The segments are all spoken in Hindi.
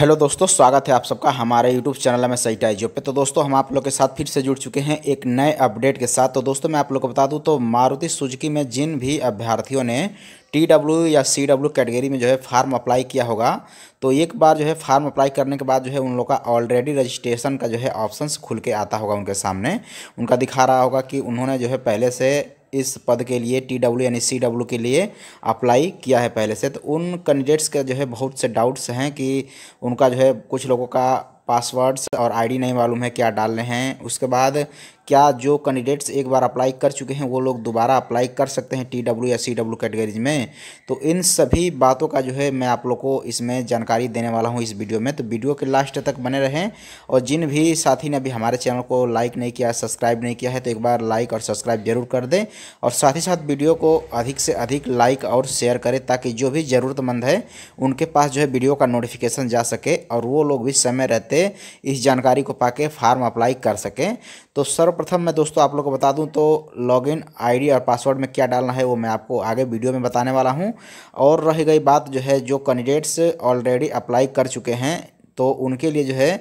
हेलो दोस्तों स्वागत है आप सबका हमारे यूट्यूब चैनल में सही टाइजो पे तो दोस्तों हम आप लोग के साथ फिर से जुड़ चुके हैं एक नए अपडेट के साथ तो दोस्तों मैं आप लोग को बता दूं तो मारुति सुजुकी में जिन भी अभ्यर्थियों ने टी डब्ल्यू या सी डब्ल्यू कैटेगरी में जो है फार्म अप्लाई किया होगा तो एक बार जो है फार्म अप्लाई करने के बाद जो है उन लोग का ऑलरेडी रजिस्ट्रेशन का जो है ऑप्शन खुल के आता होगा उनके सामने उनका दिखा रहा होगा कि उन्होंने जो है पहले से इस पद के लिए टी डब्ल्यू यानी सी डब्ल्यू के लिए अप्लाई किया है पहले से तो उन कैंडिडेट्स के जो है बहुत से डाउट्स हैं कि उनका जो है कुछ लोगों का पासवर्ड्स और आईडी नहीं मालूम है क्या डालने हैं उसके बाद क्या जो कैंडिडेट्स एक बार अप्लाई कर चुके हैं वो लोग दोबारा अप्लाई कर सकते हैं टी डब्ल्यू या सी डब्ल्यू कैटेगरीज में तो इन सभी बातों का जो है मैं आप लोग को इसमें जानकारी देने वाला हूँ इस वीडियो में तो वीडियो के लास्ट तक बने रहें और जिन भी साथी ने अभी हमारे चैनल को लाइक नहीं किया सब्सक्राइब नहीं किया है तो एक बार लाइक और सब्सक्राइब जरूर कर दें और साथ ही साथ वीडियो को अधिक से अधिक लाइक और शेयर करें ताकि जो भी ज़रूरतमंद है उनके पास जो है वीडियो का नोटिफिकेशन जा सके और वो लोग भी समय रहते इस जानकारी को पाके फार्म अप्लाई कर सकें तो सर्व सर्वप्रथम मैं दोस्तों आप लोग को बता दूं तो लॉगिन आईडी और पासवर्ड में क्या डालना है वो मैं आपको आगे वीडियो में बताने वाला हूं और रह गई बात जो है जो कैंडिडेट्स ऑलरेडी अप्लाई कर चुके हैं तो उनके लिए जो है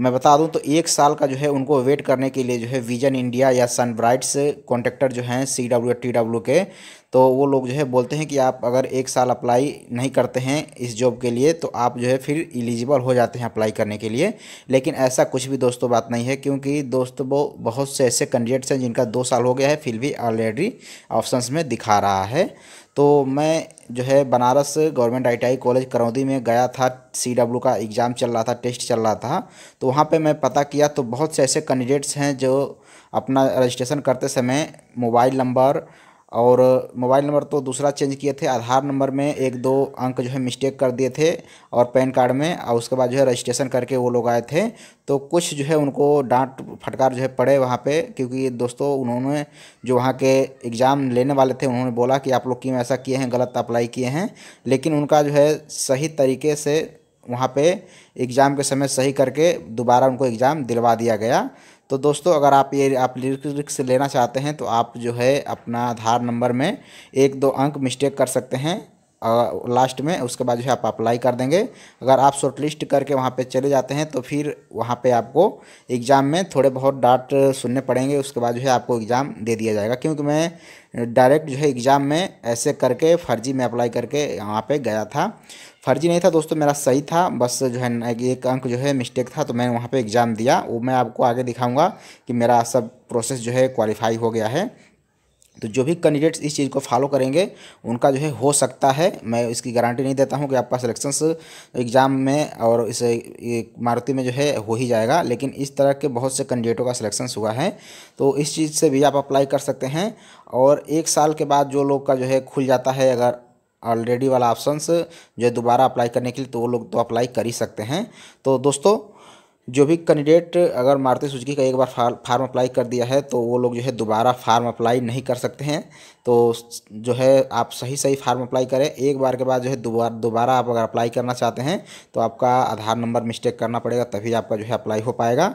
मैं बता दूं तो एक साल का जो है उनको वेट करने के लिए जो है विजन इंडिया या सनब्राइट्स कॉन्ट्रैक्टर जो हैं सी डब्ल्यू टी डब्ल्यू के तो वो लोग जो है बोलते हैं कि आप अगर एक साल अप्लाई नहीं करते हैं इस जॉब के लिए तो आप जो है फिर एलिजिबल हो जाते हैं अप्लाई करने के लिए लेकिन ऐसा कुछ भी दोस्तों बात नहीं है क्योंकि दोस्तों वो बहुत से ऐसे कैंडिडेट्स हैं जिनका दो साल हो गया है फिर भी ऑलरेडी ऑप्शन में दिखा रहा है तो मैं जो है Banaras government ITI college Karaudi में गया था सीडब्ल्यू का एग्ज़ाम चल रहा था टेस्ट चल रहा था तो वहाँ पे मैं पता किया तो बहुत से ऐसे कैंडिडेट्स हैं जो अपना रजिस्ट्रेशन करते समय मोबाइल नंबर और मोबाइल नंबर तो दूसरा चेंज किए थे आधार नंबर में एक दो अंक जो है मिस्टेक कर दिए थे और पैन कार्ड में और उसके बाद जो है रजिस्ट्रेशन करके वो लोग आए थे तो कुछ जो है उनको डांट फटकार जो है पड़े वहाँ पे क्योंकि दोस्तों उन्होंने जो वहाँ के एग्ज़ाम लेने वाले थे उन्होंने बोला कि आप लोग क्यों ऐसा किए हैं गलत अप्लाई किए हैं लेकिन उनका जो है सही तरीके से वहाँ पर एग्ज़ाम के समय सही करके दोबारा उनको एग्ज़ाम दिलवा दिया गया तो दोस्तों अगर आप ये आप लिरिक्स लेना चाहते हैं तो आप जो है अपना आधार नंबर में एक दो अंक मिस्टेक कर सकते हैं लास्ट में उसके बाद जो है आप अप्लाई कर देंगे अगर आप शॉर्ट लिस्ट करके वहाँ पे चले जाते हैं तो फिर वहाँ पे आपको एग्ज़ाम में थोड़े बहुत डाट सुनने पड़ेंगे उसके बाद जो है आपको एग्ज़ाम दे दिया जाएगा क्योंकि मैं डायरेक्ट जो है एग्ज़ाम में ऐसे करके फर्जी में अप्लाई करके वहाँ पर गया था फर्जी नहीं था दोस्तों मेरा सही था बस जो है एक अंक जो है मिस्टेक था तो मैंने वहाँ पर एग्ज़ाम दिया वो मैं आपको आगे दिखाऊँगा कि मेरा सब प्रोसेस जो है क्वालिफाई हो गया है तो जो भी कैंडिडेट्स इस चीज़ को फॉलो करेंगे उनका जो है हो सकता है मैं इसकी गारंटी नहीं देता हूँ कि आपका सिलेक्शन एग्ज़ाम में और इस मारुति में जो है हो ही जाएगा लेकिन इस तरह के बहुत से कैंडिडेटों का सिलेक्शन हुआ है तो इस चीज़ से भी आप अप्लाई कर सकते हैं और एक साल के बाद जो लोग का जो है खुल जाता है अगर ऑलरेडी वाला ऑप्शंस जो है दोबारा अप्लाई करने के लिए तो वो लोग तो अप्लाई कर ही सकते हैं तो दोस्तों जो भी कैंडिडेट अगर मारुति सुजुकी का एक बार फार्म अप्लाई कर दिया है तो वो लोग जो है दोबारा फार्म अप्लाई नहीं कर सकते हैं तो जो है आप सही सही फार्म अप्लाई करें एक बार के बाद जो है दोबारा दोबारा आप अगर अप्लाई करना चाहते हैं तो आपका आधार नंबर मिस्टेक करना पड़ेगा तभी आपका जो है अप्लाई हो पाएगा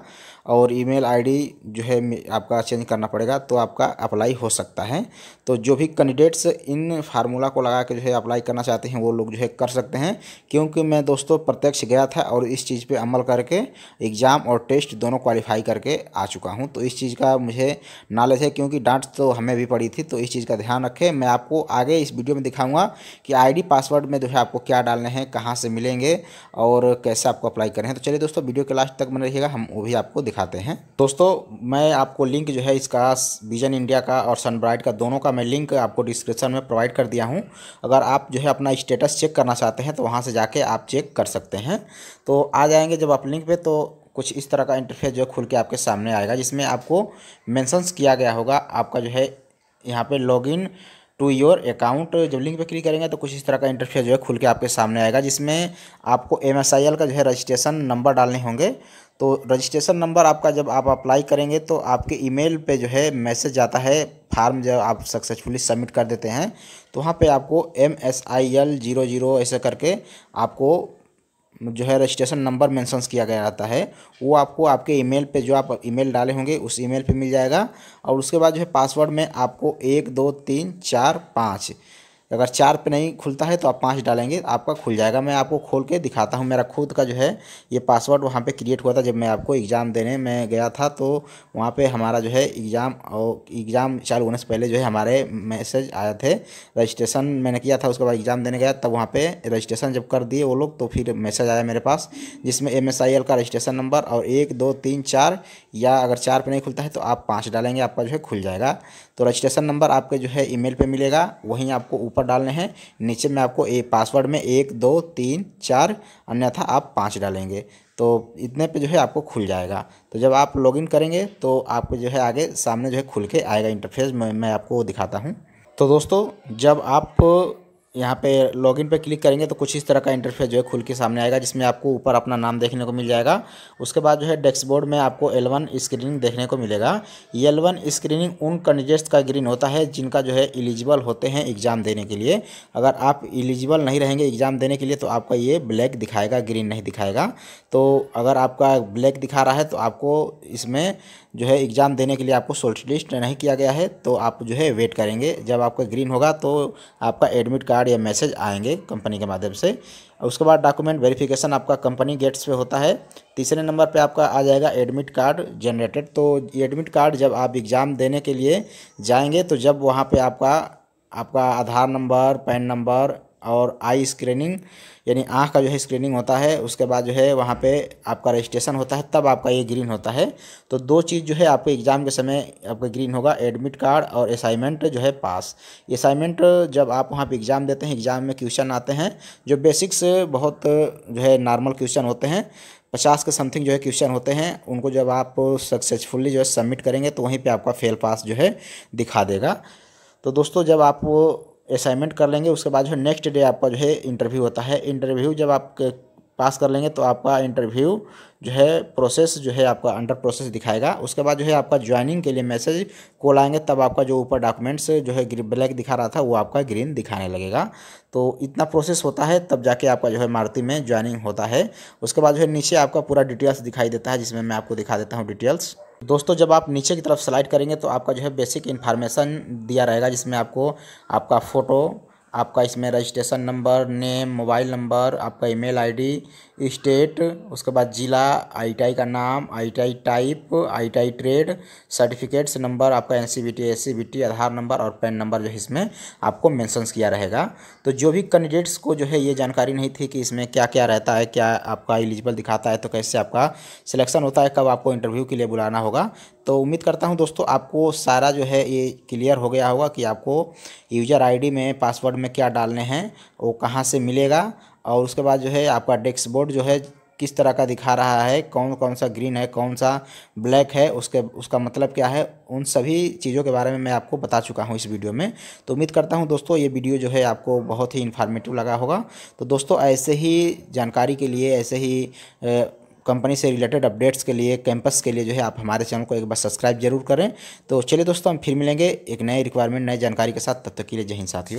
और ईमेल आईडी जो है आपका चेंज करना पड़ेगा तो आपका अप्लाई हो सकता है तो जो भी कैंडिडेट्स इन फार्मूला को लगा के जो है अप्लाई करना चाहते हैं वो लोग जो है कर सकते हैं क्योंकि मैं दोस्तों प्रत्यक्ष गया था और इस चीज़ पर अमल करके एग्ज़ाम और टेस्ट दोनों क्वालिफाई करके आ चुका हूँ तो इस चीज़ का मुझे नॉलेज है क्योंकि डांट तो हमें भी पड़ी थी तो इस चीज़ का ध्यान रखें मैं आपको आगे इस वीडियो में दिखाऊँगा कि आई पासवर्ड में जो है आपको क्या डालने हैं कहाँ से मिलेंगे और कैसे आपको अप्लाई करें तो चलिए दोस्तों वीडियो के लास्ट तक बने रहिएगा हम वो भी आपको दिखा दिखाते हैं दोस्तों मैं आपको लिंक जो है इसका विजन इंडिया का और सनब्राइट का दोनों का मैं लिंक आपको डिस्क्रिप्शन में प्रोवाइड कर दिया हूँ अगर आप जो है अपना स्टेटस चेक करना चाहते हैं तो वहाँ से जाके आप चेक कर सकते हैं तो आ जाएंगे जब आप लिंक पर तो कुछ इस तरह का इंटरफेस जो है खुल के आपके सामने आएगा जिसमें आपको मैंसन्स किया गया होगा आपका जो है यहाँ पर लॉग टू योर अकाउंट जब लिंक पर क्लिक करेंगे तो कुछ इस तरह का इंटरफेस जो है खुल के आपके सामने आएगा जिसमें आपको एम का जो है रजिस्ट्रेशन नंबर डालने होंगे तो रजिस्ट्रेशन नंबर आपका जब आप अप्लाई करेंगे तो आपके ईमेल पे जो है मैसेज आता है फार्म जब आप सक्सेसफुली सबमिट कर देते हैं तो वहाँ पे आपको M S I L zero zero ऐसे करके आपको जो है रजिस्ट्रेशन नंबर मेंशंस किया गया रहता है वो आपको आपके ईमेल पे जो आप ईमेल डाले होंगे उस ईमेल पे मिल जाएगा और उसके बाद जो है पासवर्ड में आपको एक दो तीन चार पाँच अगर चार पे नहीं खुलता है तो आप पाँच डालेंगे आपका खुल जाएगा मैं आपको खोल के दिखाता हूँ मेरा खुद का जो है ये पासवर्ड वहाँ पे क्रिएट हुआ था जब मैं आपको एग्ज़ाम देने में गया था तो वहाँ पे हमारा जो है एग्ज़ाम और एग्ज़ाम चालू होने से पहले जो है हमारे मैसेज आए थे रजिस्ट्रेशन मैंने किया था उसके बाद एग्ज़ाम देने गया तब वहाँ पर रजिस्ट्रेशन जब कर दिए वो लोग तो फिर मैसेज आया मेरे पास जिसमें एम का रजिस्ट्रेशन नंबर और एक दो तीन चार या अगर चार पर नहीं खुलता है तो आप पाँच डालेंगे आपका जो है खुल जाएगा तो रजिस्ट्रेशन नंबर आपके जो है ई मेल मिलेगा वहीं आपको ऊपर डालने हैं नीचे में आपको ए पासवर्ड में एक दो तीन चार अन्यथा आप पाँच डालेंगे तो इतने पे जो है आपको खुल जाएगा तो जब आप लॉगिन करेंगे तो आपको जो है आगे सामने जो है खुल के आएगा इंटरफेस मैं, मैं आपको दिखाता हूँ तो दोस्तों जब आप यहाँ पे लॉगिन पे क्लिक करेंगे तो कुछ इस तरह का इंटरफेस जो है खुल के सामने आएगा जिसमें आपको ऊपर अपना नाम देखने को मिल जाएगा उसके बाद जो है डैक्सबोर्ड में आपको एल वन स्क्रीनिंग देखने को मिलेगा ये एल वन स्क्रीनिंग उन कैंडिडेट्स का ग्रीन होता है जिनका जो है एलिजिबल होते हैं एग्ज़ाम देने के लिए अगर आप एलिजिबल नहीं रहेंगे एग्ज़ाम देने के लिए तो आपका ये ब्लैक दिखाएगा ग्रीन नहीं दिखाएगा तो अगर आपका ब्लैक दिखा रहा है तो आपको इसमें जो है एग्ज़ाम देने के लिए आपको शॉर्ट लिस्ट नहीं किया गया है तो आप जो है वेट करेंगे जब आपका ग्रीन होगा तो आपका एडमिट कार्ड कार्ड या मैसेज आएंगे कंपनी के माध्यम से उसके बाद डॉक्यूमेंट वेरिफिकेशन आपका कंपनी गेट्स पे होता है तीसरे नंबर पे आपका आ जाएगा एडमिट कार्ड जनरेटेड तो एडमिट कार्ड जब आप एग्ज़ाम देने के लिए जाएंगे तो जब वहाँ पर आपका आपका आधार नंबर पैन नंबर और आई स्क्रीनिंग यानी आँख का जो है स्क्रीनिंग होता है उसके बाद जो है वहाँ पे आपका रजिस्ट्रेशन होता है तब आपका ये ग्रीन होता है तो दो चीज़ जो है आपके एग्ज़ाम के समय आपका ग्रीन होगा एडमिट कार्ड और असाइनमेंट जो है पास असाइनमेंट जब आप वहाँ पे एग्ज़ाम देते हैं एग्ज़ाम में क्वेश्चन आते हैं जो बेसिक्स बहुत जो है नॉर्मल क्वेश्चन होते हैं पचास के समथिंग जो है क्वेश्चन होते हैं उनको जब आप सक्सेसफुली जो है सबमिट करेंगे तो वहीं पर आपका फेल पास जो है दिखा देगा तो दोस्तों जब आप असाइनमेंट कर लेंगे उसके बाद जो है नेक्स्ट डे आपका जो है इंटरव्यू होता है इंटरव्यू जब आप पास कर लेंगे तो आपका इंटरव्यू जो है प्रोसेस जो है आपका अंडर प्रोसेस दिखाएगा उसके बाद जो है आपका ज्वाइनिंग के लिए मैसेज कॉल आएंगे तब आपका जो ऊपर डॉक्यूमेंट्स जो है ब्लैक दिखा रहा था वो आपका ग्रीन दिखाने लगेगा तो इतना प्रोसेस होता है तब जाके आपका जो है मारुति में ज्वाइनिंग होता है उसके बाद जो है नीचे आपका पूरा डिटेल्स दिखाई देता है जिसमें मैं आपको दिखा देता हूँ डिटेल्स दोस्तों जब आप नीचे की तरफ स्लाइड करेंगे तो आपका जो है बेसिक इन्फॉर्मेशन दिया रहेगा जिसमें आपको आपका फ़ोटो आपका इसमें registration number name mobile number आपका ईमेल आईडी स्टेट उसके बाद ज़िला आई का नाम I type I trade certificates number आपका एन सी आधार नंबर और पैन नंबर जो है इसमें आपको मेंशंस किया रहेगा तो जो भी कैंडिडेट्स को जो है ये जानकारी नहीं थी कि इसमें क्या क्या रहता है क्या आपका एलिजिबल दिखाता है तो कैसे आपका सिलेक्शन होता है कब आपको इंटरव्यू के लिए बुलाना होगा तो उम्मीद करता हूँ दोस्तों आपको सारा जो है ये क्लियर हो गया होगा कि आपको यूज़र आईडी में पासवर्ड में क्या डालने हैं वो कहाँ से मिलेगा और उसके बाद जो है आपका डेस्क बोर्ड जो है किस तरह का दिखा रहा है कौन कौन सा ग्रीन है कौन सा ब्लैक है उसके उसका मतलब क्या है उन सभी चीज़ों के बारे में मैं आपको बता चुका हूँ इस वीडियो में तो उम्मीद करता हूँ दोस्तों ये वीडियो जो है आपको बहुत ही इन्फॉर्मेटिव लगा होगा तो दोस्तों ऐसे ही जानकारी के लिए ऐसे ही कंपनी से रिलेटेड अपडेट्स के लिए कैंपस के लिए जो है आप हमारे चैनल को एक बार सब्सक्राइब जरूर करें तो चलिए दोस्तों हम फिर मिलेंगे एक नए रिक्वायरमेंट नए जानकारी के साथ तब तक के लिए जय हिंद साथियों